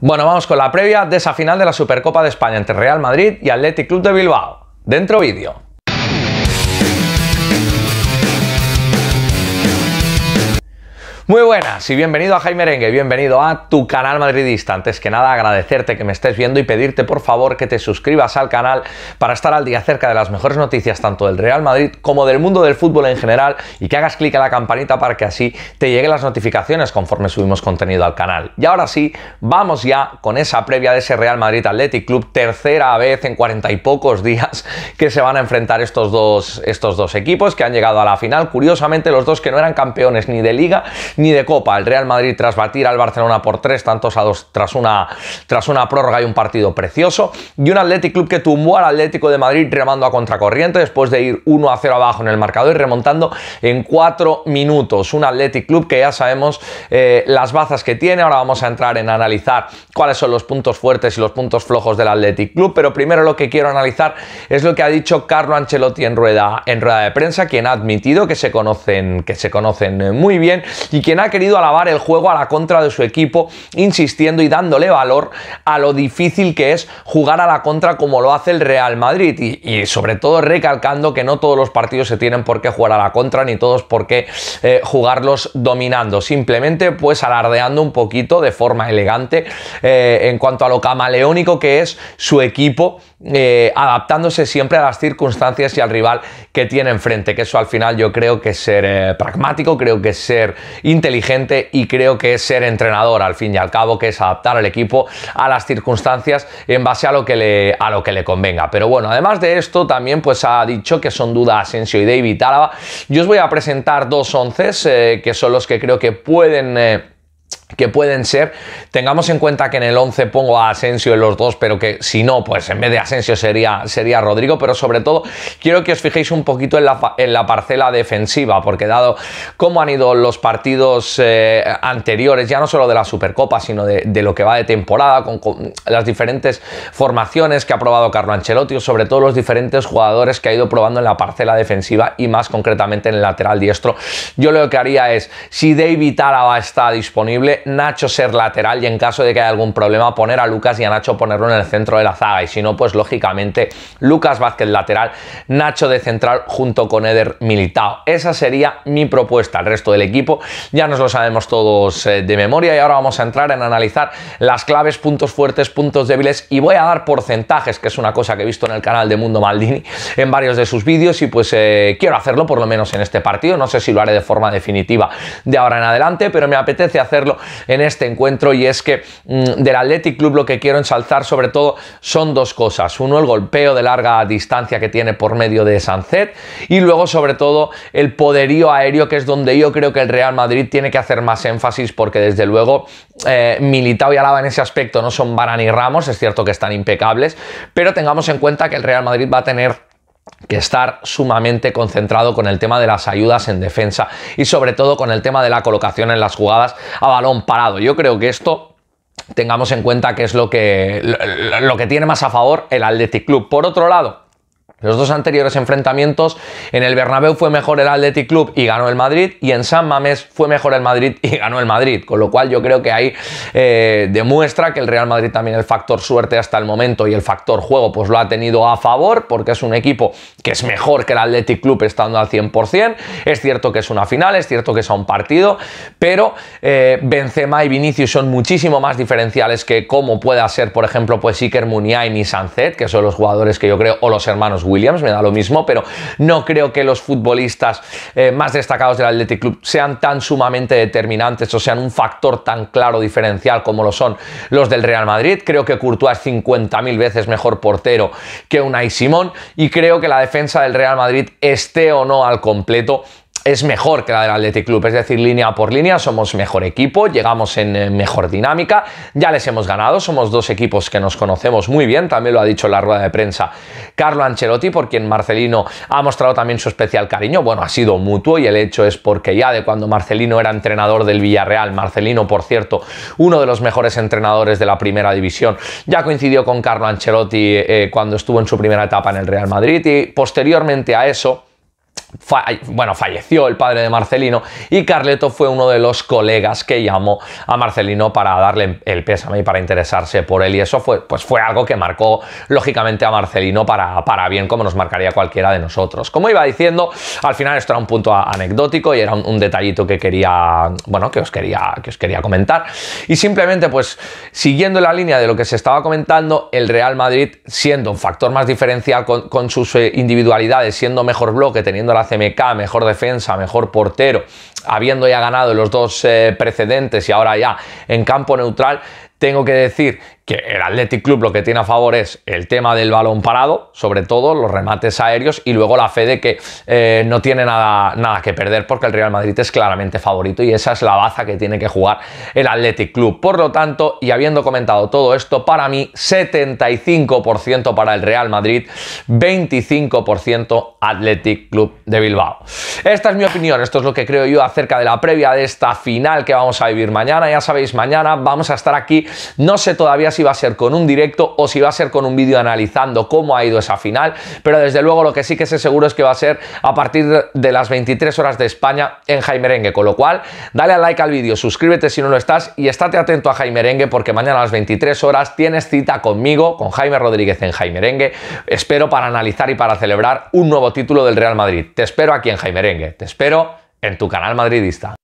Bueno, vamos con la previa de esa final de la Supercopa de España entre Real Madrid y Athletic Club de Bilbao. Dentro vídeo. Muy buenas y bienvenido a Jaime Rengue, bienvenido a tu canal madridista. Antes que nada agradecerte que me estés viendo y pedirte por favor que te suscribas al canal para estar al día acerca de las mejores noticias tanto del Real Madrid como del mundo del fútbol en general y que hagas clic a la campanita para que así te lleguen las notificaciones conforme subimos contenido al canal. Y ahora sí, vamos ya con esa previa de ese Real Madrid Athletic Club, tercera vez en cuarenta y pocos días que se van a enfrentar estos dos, estos dos equipos que han llegado a la final. Curiosamente los dos que no eran campeones ni de liga ni de Copa. El Real Madrid tras batir al Barcelona por tres tantos a dos tras una, tras una prórroga y un partido precioso. Y un Athletic Club que tumbó al Atlético de Madrid remando a contracorriente después de ir 1 a 0 abajo en el marcador y remontando en cuatro minutos. Un Athletic Club que ya sabemos eh, las bazas que tiene. Ahora vamos a entrar en analizar cuáles son los puntos fuertes y los puntos flojos del Athletic Club. Pero primero lo que quiero analizar es lo que ha dicho Carlo Ancelotti en rueda, en rueda de prensa, quien ha admitido que se conocen, que se conocen muy bien y que quien ha querido alabar el juego a la contra de su equipo, insistiendo y dándole valor a lo difícil que es jugar a la contra como lo hace el Real Madrid y, sobre todo recalcando que no todos los partidos se tienen por qué jugar a la contra ni todos por qué eh, jugarlos dominando, simplemente pues alardeando un poquito de forma elegante eh, en cuanto a lo camaleónico que es su equipo eh, adaptándose siempre a las circunstancias y al rival que tiene enfrente, que eso al final yo creo que es ser eh, pragmático, creo que es ser inteligente y creo que es ser entrenador, al fin y al cabo, que es adaptar al equipo a las circunstancias en base a lo que le, a lo que le convenga. Pero bueno, además de esto, también pues ha dicho que son dudas Asensio y David Álava. Yo os voy a presentar dos onces, eh, que son los que creo que pueden que pueden ser. Tengamos en cuenta que en el 11 pongo a Asensio en los dos, pero que si no, pues en vez de Asensio sería, sería Rodrigo, pero sobre todo quiero que os fijéis un poquito en la, en la parcela defensiva, porque dado cómo han ido los partidos eh, anteriores, ya no solo de la Supercopa, sino de, lo que va de temporada, con, las diferentes formaciones que ha probado Carlo Ancelotti, sobre todo los diferentes jugadores que ha ido probando en la parcela defensiva y más concretamente en el lateral diestro, yo lo que haría es, si David Alaba está disponible, Nacho ser lateral y en caso de que haya algún problema poner a Lucas y a Nacho ponerlo en el centro de la zaga. Y si no, pues lógicamente Lucas Vázquez lateral, Nacho de central junto con Eder Militao. Esa sería mi propuesta. El resto del equipo ya nos lo sabemos todos eh, de memoria y ahora vamos a entrar en analizar las claves, puntos fuertes, puntos débiles y voy a dar porcentajes, que es una cosa que he visto en el canal de Mundo Maldini en varios de sus vídeos y pues eh, quiero hacerlo por lo menos en este partido. No sé si lo haré de forma definitiva de ahora en adelante, pero me apetece hacerlo en este encuentro y es que mm, del Athletic Club lo que quiero ensalzar sobre todo son dos cosas. Uno, el golpeo de larga distancia que tiene por medio de Sancet y luego sobre todo el poderío aéreo que es donde yo creo que el Real Madrid tiene que hacer más énfasis porque desde luego eh, Militao y Alaba en ese aspecto no son Varane y Ramos, es cierto que están impecables, pero tengamos en cuenta que el Real Madrid va a tener que estar sumamente concentrado con el tema de las ayudas en defensa y sobre todo con el tema de la colocación en las jugadas a balón parado. Yo creo que esto tengamos en cuenta que es lo que, que tiene más a favor el Athletic Club. Por otro lado, los dos anteriores enfrentamientos, en el Bernabéu fue mejor el Athletic Club y ganó el Madrid, y en San Mamés fue mejor el Madrid y ganó el Madrid, con lo cual yo creo que ahí eh, demuestra que el Real Madrid también el factor suerte hasta el momento y el factor juego pues lo ha tenido a favor, porque es un equipo que es mejor que el Athletic Club estando al 100%, es cierto que es una final, es cierto que es a un partido, pero eh, Benzema y Vinicius son muchísimo más diferenciales que como pueda ser, por ejemplo, pues Iker Muniain y Sanzet, que son los jugadores que yo creo, o los hermanos Williams, me da lo mismo, pero no creo que los futbolistas eh, más destacados del Athletic Club sean tan sumamente determinantes o sean un factor tan claro diferencial como lo son los del Real Madrid. Creo que Courtois es 50.000 veces mejor portero que Unai Simón y creo que la defensa del Real Madrid esté o no al completo es mejor que la del Athletic Club, es decir, línea por línea somos mejor equipo, llegamos en eh, mejor dinámica, ya les hemos ganado, somos dos equipos que nos conocemos muy bien, también lo ha dicho la rueda de prensa Carlo Ancelotti, por quien Marcelino ha mostrado también su especial cariño, bueno, ha sido mutuo y el hecho es porque ya de cuando Marcelino era entrenador del Villarreal, Marcelino, por cierto, uno de los mejores entrenadores de la primera división, ya coincidió con Carlo Ancelotti eh, cuando estuvo en su primera etapa en el Real Madrid y posteriormente a eso, bueno, falleció el padre de Marcelino y Carleto fue uno de los colegas que llamó a Marcelino para darle el pésame y para interesarse por él y eso fue, pues fue algo que marcó lógicamente a Marcelino para, para bien como nos marcaría cualquiera de nosotros. Como iba diciendo, al final esto era un punto anecdótico y era un, detallito que quería, bueno, que os quería, que os quería comentar y simplemente pues siguiendo la línea de lo que se estaba comentando, el Real Madrid siendo un factor más diferencial con, con sus eh, individualidades, siendo mejor bloque, teniendo la CMK, mejor defensa, mejor portero, habiendo ya ganado los dos eh, precedentes y ahora ya en campo neutral, tengo que decir que el Athletic Club lo que tiene a favor es el tema del balón parado, sobre todo los remates aéreos y luego la fe de que eh, no tiene nada, nada que perder porque el Real Madrid es claramente favorito y esa es la baza que tiene que jugar el Athletic Club. Por lo tanto, y habiendo comentado todo esto, para mí 75% para el Real Madrid, 25% Athletic Club de Bilbao. Esta es mi opinión, esto es lo que creo yo acerca de la previa de esta final que vamos a vivir mañana. Ya sabéis, mañana vamos a estar aquí no sé todavía si va a ser con un directo o si va a ser con un vídeo analizando cómo ha ido esa final, pero desde luego lo que sí que sé seguro es que va a ser a partir de las 23 horas de España en Jaime Rengue con lo cual dale a like al vídeo, suscríbete si no lo estás y estate atento a Jaime Rengue porque mañana a las 23 horas tienes cita conmigo, con Jaime Rodríguez en Jaime Rengue espero para analizar y para celebrar un nuevo título del Real Madrid. Te espero aquí en Jaime Rengue te espero en tu canal madridista.